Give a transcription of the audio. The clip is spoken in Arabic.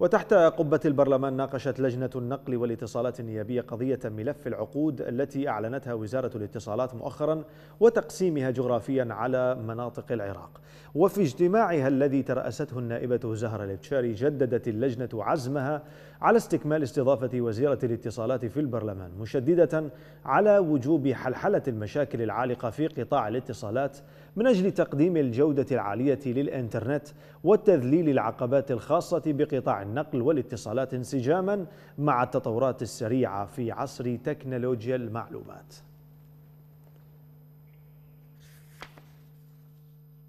وتحت قبة البرلمان ناقشت لجنة النقل والاتصالات النيابية قضية ملف العقود التي أعلنتها وزارة الاتصالات مؤخرا وتقسيمها جغرافيا على مناطق العراق وفي اجتماعها الذي ترأسته النائبة زهرة البشاري جددت اللجنة عزمها على استكمال استضافة وزيرة الاتصالات في البرلمان مشددة على وجوب حلحلة المشاكل العالقة في قطاع الاتصالات من أجل تقديم الجودة العالية للإنترنت والتذليل العقبات الخاصة بقطاع النقل والاتصالات انسجاما مع التطورات السريعة في عصر تكنولوجيا المعلومات